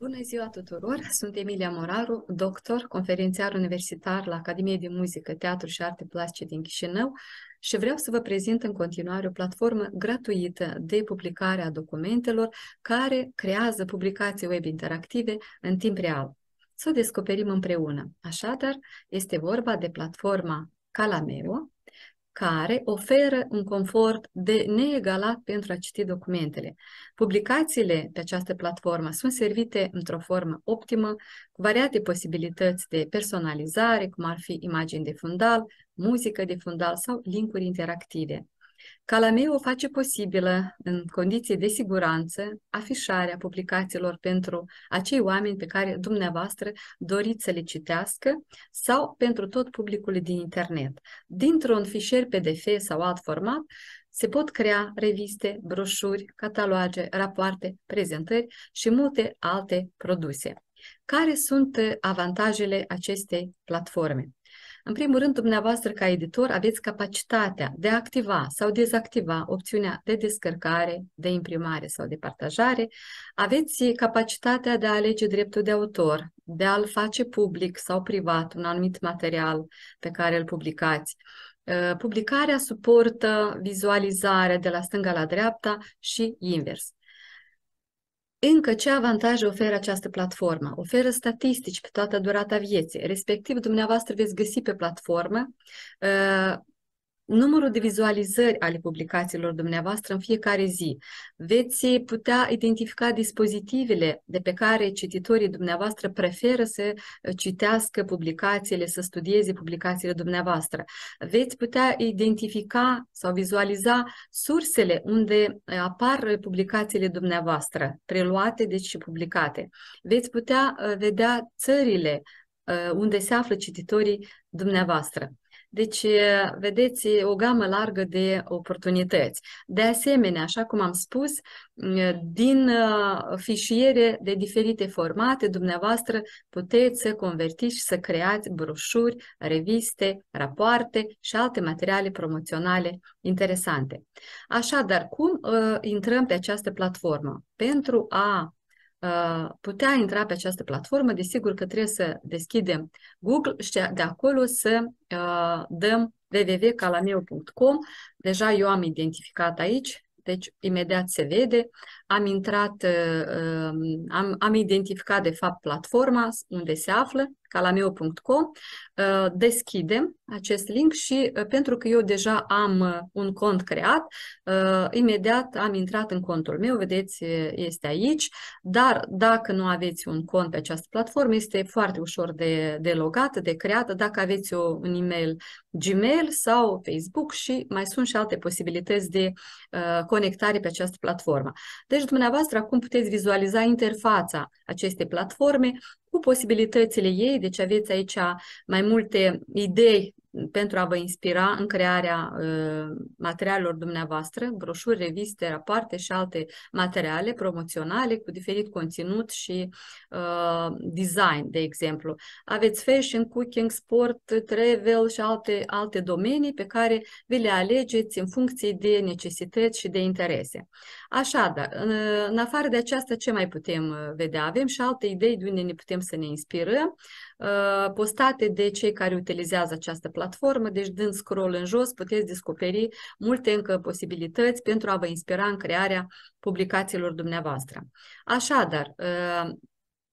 Bună ziua tuturor! Sunt Emilia Moraru, doctor, conferențiar universitar la Academie de Muzică, Teatru și Arte Plastice din Chișinău și vreau să vă prezint în continuare o platformă gratuită de publicare a documentelor care creează publicații web interactive în timp real. Să o descoperim împreună. Așadar, este vorba de platforma Calameo, care oferă un confort de neegalat pentru a citi documentele. Publicațiile pe această platformă sunt servite într-o formă optimă, cu variate posibilități de personalizare, cum ar fi imagini de fundal, muzică de fundal sau linkuri interactive. Calameu face posibilă, în condiții de siguranță, afișarea publicațiilor pentru acei oameni pe care dumneavoastră doriți să le citească sau pentru tot publicul din internet. Dintr-un fișier PDF sau alt format, se pot crea reviste, broșuri, cataloge, rapoarte, prezentări și multe alte produse. Care sunt eh, avantajele acestei platforme? În primul rând, dumneavoastră ca editor aveți capacitatea de a activa sau dezactiva opțiunea de descărcare, de imprimare sau de partajare, aveți capacitatea de a alege dreptul de autor, de a-l face public sau privat un anumit material pe care îl publicați. Eh, publicarea suportă vizualizarea de la stânga la dreapta și invers. Încă ce avantaje oferă această platformă? Oferă statistici pe toată durata vieții, respectiv dumneavoastră veți găsi pe platformă ă, numărul de vizualizări ale publicațiilor dumneavoastră în fiecare zi. Veți putea identifica dispozitivele de pe care cititorii dumneavoastră preferă să citească publicațiile, să studieze publicațiile dumneavoastră. Veți putea identifica sau vizualiza sursele unde apar publicațiile dumneavoastră, preluate, deci și publicate. Veți putea uh, vedea țările uh, unde se află cititorii dumneavoastră. Deci, vedeți o gamă largă de oportunități. De asemenea, așa cum am spus, din ă, fișiere de diferite formate, dumneavoastră puteți să convertiți și să creați broșuri, reviste, rapoarte și alte materiale promoționale interesante. Așadar, cum ă, intrăm pe această platformă? Pentru a Uh, putea intra pe această platformă, desigur că trebuie să deschidem Google și de acolo să uh, dăm www.calameu.com. Deja eu am identificat aici, deci imediat se vede. Am intrat, uh, um, am, am identificat de fapt platforma unde se află calameo.co, uh, deschidem acest link și uh, pentru că eu deja am uh, un cont creat, imediat am intrat în contul meu, vedeți, este aici, dar dacă nu aveți un cont pe această platformă, este foarte ușor de, de logat, de creat, dacă aveți o, un e-mail Gmail sau Facebook și mai sunt și alte posibilități de conectare pe această platformă. Deci, dumneavoastră, acum puteți vizualiza interfața acestei platforme, cu posibilitățile ei, deci aveți aici mai multe idei pentru a vă inspira în crearea uh, materialelor dumneavoastră, broșuri, reviste, rapoarte și alte materiale promoționale cu diferit conținut și uh, design, de exemplu. Aveți fashion, cooking, sport, travel și alte, alte domenii pe care vi le alegeți în funcție de necesități și de interese. Așadar, în, în afară de aceasta, ce mai putem uh, vedea? Avem și alte idei de unde ne putem să ne inspirăm. Uh, postate de cei care utilizează această platformă, deci dând scroll în jos puteți descoperi multe încă posibilități pentru a vă inspira în crearea publicațiilor dumneavoastră. Așadar, uh,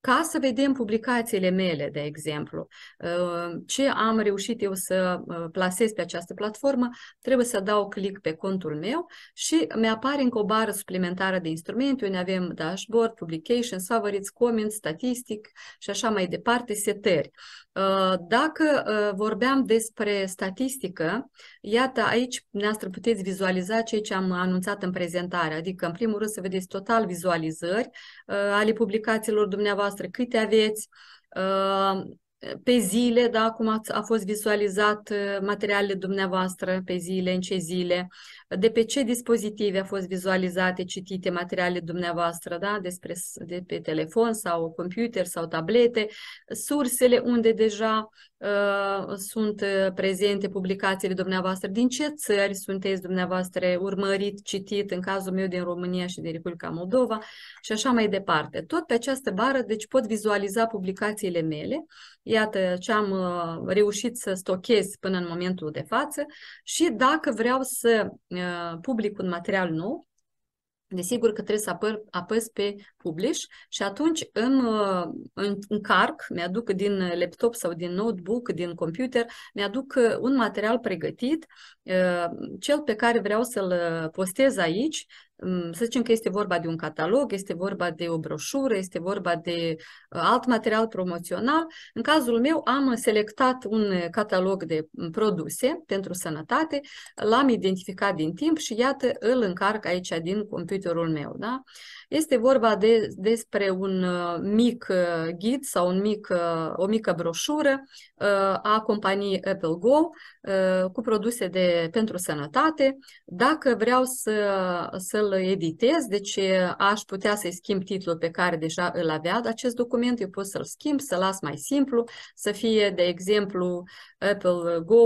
ca să vedem publicațiile mele, de exemplu, uh, ce am reușit eu să uh, plasez pe această platformă, trebuie să dau click pe contul meu și mi-apare încă o bară suplimentară de instrumente, unde avem dashboard, publication, favorites, comments, statistic și așa mai departe, setări. Uh, dacă uh, vorbeam despre statistică, iată aici neastră puteți vizualiza ceea ce am anunțat în prezentare, adică în primul rând să vedeți total vizualizări uh, ale publicațiilor dumneavoastră, câte aveți, pe zile, da, cum a, a fost vizualizat uh, materialele dumneavoastră pe zile, în ce zile, de pe ce dispozitive a fost vizualizate, citite materialele dumneavoastră, da, despre, de pe telefon sau computer sau tablete, sursele unde deja Uh, sunt uh, prezente publicațiile dumneavoastră, din ce țări sunteți dumneavoastră urmărit, citit, în cazul meu din România și din Republica Moldova și așa mai departe. Tot pe această bară, deci pot vizualiza publicațiile mele, iată ce am uh, reușit să stochez până în momentul de față și dacă vreau să public un material nou, Desigur că trebuie să apăr, apăs pe publish și atunci îmi uh, încarc, mi-aduc din laptop sau din notebook, din computer, mi-aduc uh, un material pregătit, uh, cel pe care vreau să-l postez aici Mm, să zicem că este vorba de un catalog, este vorba de o broșură, este vorba de uh, alt material promoțional. În cazul meu am selectat un catalog de mm, produse pentru sănătate, l-am identificat din timp și iată îl încarc aici din computerul meu. Da? Este vorba de, despre un uh, mic uh, ghid sau un mic, o mică broșură a companiei Apple Go cu produse de, pentru sănătate. Dacă vreau să, să să-l editez, deci aș putea să-i schimb titlul pe care deja îl avea acest document, eu pot să-l schimb, să l las mai simplu, să fie, de exemplu, Apple Go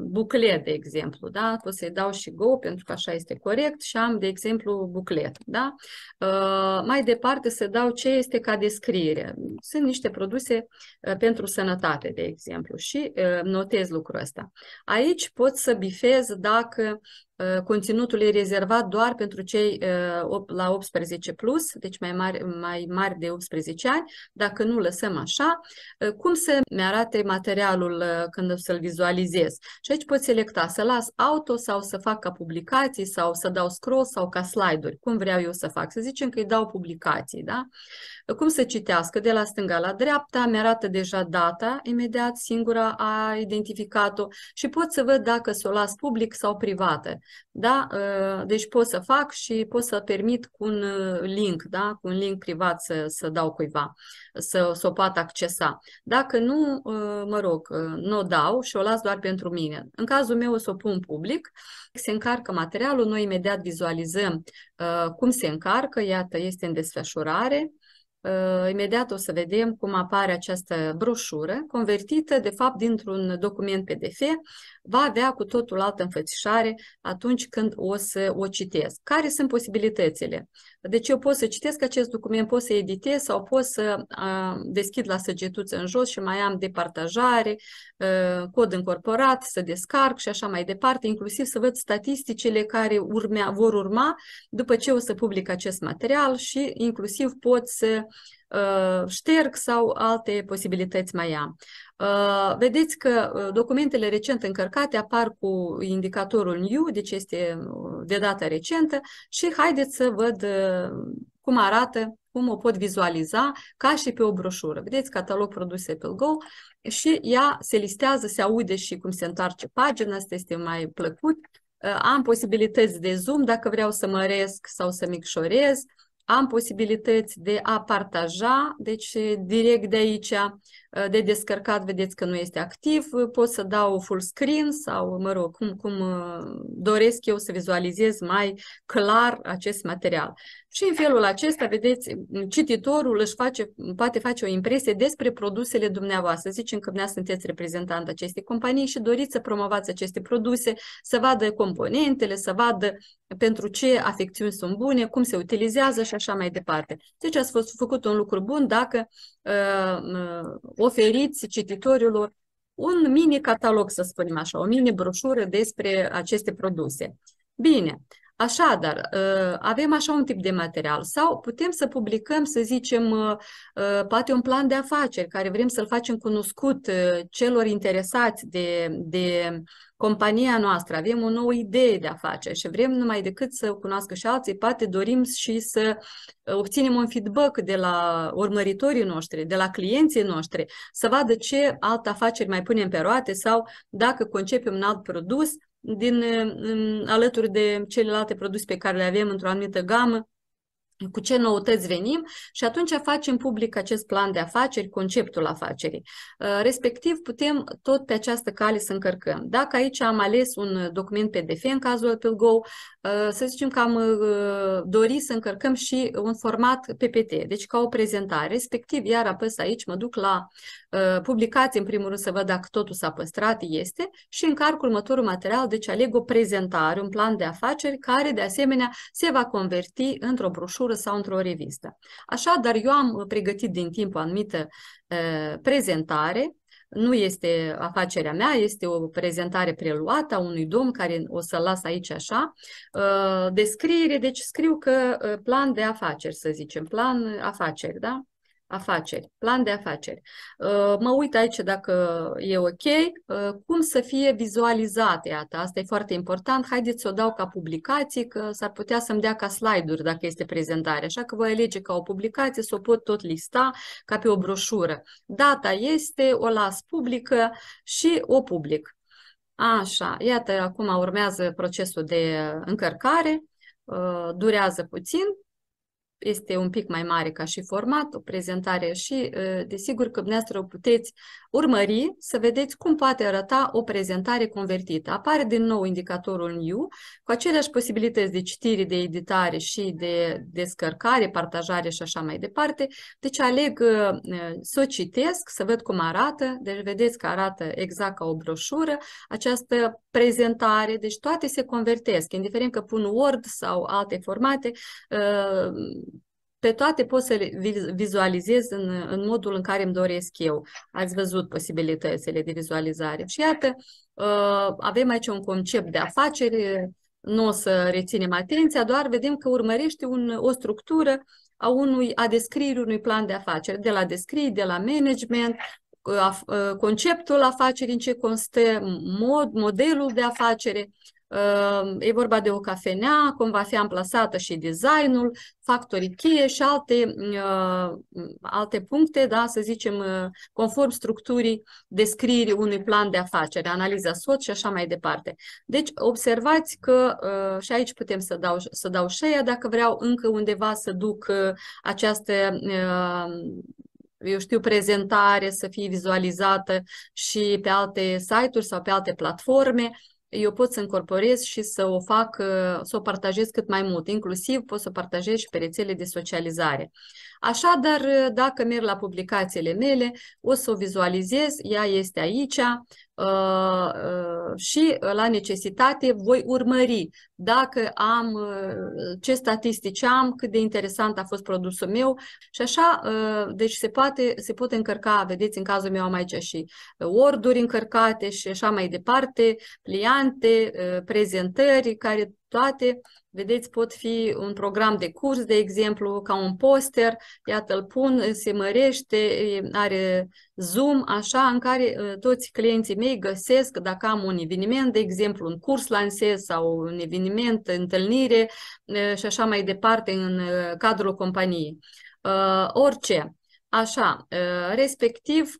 buclet, de exemplu, da? Pot să-i dau și Go, pentru că așa este corect, și am, de exemplu, buclet, da? Mai departe să dau ce este ca descriere. Sunt niște produse pentru sănătate, de exemplu, și notez lucrul ăsta. Aici pot să bifez dacă Uh, conținutul e rezervat doar pentru cei uh, la 18 plus, deci mai mari, mai mari de 18 ani, dacă nu lăsăm așa, uh, cum să mi arate materialul când o să-l vizualizez. Și aici pot selecta să las auto sau să fac ca publicații sau să dau scroll sau ca slide-uri, cum vreau eu să fac. Să zicem că îi dau publicații, da? Cum să citească de la stânga la dreapta, mi arată deja data imediat, singura a identificat-o și pot să văd dacă să o las public sau privată da? Uh, deci pot să fac și pot să permit cu un uh, link, da? Cu un link privat să, să dau cuiva, să, să o poată accesa. Dacă nu, uh, mă rog, nu o dau și o las doar pentru mine. În cazul meu o să o pun public, se încarcă materialul, noi imediat vizualizăm cum se încarcă, iată, este în desfășurare, Uh, imediat o să vedem cum apare această broșură, convertită, de fapt, dintr-un document PDF, va avea cu totul altă înfățișare atunci când o să o citesc. Care sunt posibilitățile? Deci eu pot să citesc acest document, pot să editez sau pot să uh, deschid la săgetuță în jos și mai am departajare, uh, cod încorporat, să descarc și așa mai departe, inclusiv să văd statisticile care urmea, vor urma după ce o să public acest material și inclusiv pot să șterg sau alte posibilități mai am. Vedeți că documentele recent încărcate apar cu indicatorul new, deci este de data recentă și haideți să văd cum arată, cum o pot vizualiza, ca și pe o broșură. Vedeți catalog produse Apple Go și ea se listează, se aude și cum se întoarce pagina, asta este mai plăcut. Am posibilități de zoom dacă vreau să măresc sau să micșorez am posibilități de a partaja, deci direct de aici Eh, de descărcat, vedeți că nu este activ, pot să dau full screen sau, mă rog, cum, cum eh, doresc eu să vizualizez mai clar acest material. Și în felul acesta, vedeți, cititorul își face, poate face o impresie despre produsele dumneavoastră. Zicem că dumneavoastră sunteți reprezentant acestei companii și doriți să promovați aceste produse, să vadă componentele, să vadă pentru ce afecțiuni sunt bune, cum se utilizează și așa mai departe. Deci ați fost făcut un lucru bun dacă eh, oferiți cititorilor un mini-catalog, să spunem așa, o mini-broșură despre aceste produse. Bine, Așadar, ă, avem așa un tip de material sau putem să publicăm, să zicem, ă, ă, poate un plan de afaceri care vrem să-l facem cunoscut celor interesați de, de compania noastră, avem o nouă idee de afaceri și vrem numai decât să o cunoască și alții, poate dorim și să obținem un feedback de la urmăritorii noștri, de la clienții noștri, să vadă ce altă afaceri mai punem pe roate sau dacă concepem un alt produs – din, alături de celelalte produse pe care le avem într-o anumită gamă, cu ce noutăți venim și atunci facem public acest plan de afaceri, conceptul afacerii. Uh, respectiv, putem tot pe această cale să încărcăm. Dacă aici am ales un document PDF în cazul Apple Go, Uh, să zicem că am uh, dori să încărcăm și un format PPT, deci ca o prezentare, respectiv iar apăs aici, mă duc la uh, publicații în primul rând să văd dacă totul s-a păstrat, este, și încarc următorul material, deci aleg o prezentare, un plan de afaceri care de asemenea se va converti într-o broșură sau într-o revistă. Așa, dar eu am pregătit din timp o anumită prezentare, nu este afacerea mea, este o prezentare preluată a unui domn care o să las aici așa, uh, descriere, deci scriu că uh, plan de afaceri, să zicem, plan afaceri, da? afaceri, plan de afaceri. Uh, mă uit aici dacă e ok, uh, cum să fie vizualizată, iată, asta e foarte important, haideți să o dau ca publicație, că s-ar putea să-mi dea ca slide-uri dacă este prezentare, așa că voi alege ca o publicație, să o pot tot lista ca pe o broșură. Data este, o las publică și o public. Așa, iată, acum urmează procesul de încărcare, uh, durează puțin, este un pic mai mare ca și format, o prezentare și ă, desigur că dumneavoastră o puteți urmări să vedeți cum poate arăta o prezentare convertită. Apare din nou indicatorul New cu aceleași posibilități de citire, de editare și de descărcare, partajare și așa mai departe. Deci aleg ă, ă, să o citesc, să văd cum arată, deci vedeți că arată exact ca o broșură această prezentare, deci toate se convertesc, indiferent că pun Word sau alte formate, pe toate pot să le vizualizez în, în modul în care îmi doresc eu. Ați văzut posibilitățile de vizualizare. Și iată, ă, avem aici un concept de afaceri nu o să reținem atenția, doar vedem că urmărește un, o structură a, unui, a descrierii unui plan de afaceri, de la descrieri, de la management, ă, ă, conceptul afacerii, în ce constă mod, modelul de afacere, Ehm, e vorba de o cafenea, cum va fi amplasată și designul, factorii cheie și alte, ehm, alte puncte, da, să zicem, ehm, conform structurii descrierii unui plan de afacere, analiza SWOT și așa mai departe. Deci, observați că, și aici putem să dau, să dau șeia dacă vreau încă undeva să duc această eu știu, prezentare să fie vizualizată și pe alte site-uri sau pe alte platforme. Uh, eu pot să încorporez și să o fac, să o partajez cât mai mult, inclusiv pot să o partajez și pe rețele de socializare. Așadar, uh, dacă merg la publicațiile mele, o să o vizualizez, ea este aici uh, uh, și la necesitate voi urmări dacă am, ce statistici am, cât de interesant a fost produsul meu și așa, deci se, poate, se pot încărca, vedeți, în cazul meu am aici și orduri încărcate și așa mai departe, pliante, prezentări care toate, vedeți, pot fi un program de curs, de exemplu, ca un poster, iată, îl pun, se mărește, are Zoom, așa, în care toți clienții mei găsesc, dacă am un eveniment, de exemplu, un curs lansez sau un eveniment, întâlnire și așa mai departe în cadrul companiei. Orice. Așa, respectiv,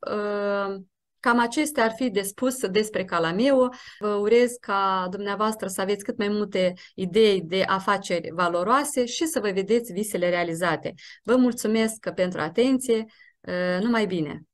Cam acestea ar fi de spus despre Calameo. Vă urez ca dumneavoastră să aveți cât mai multe idei de afaceri valoroase și să vă vedeți visele realizate. Vă mulțumesc pentru atenție. Ă, numai bine!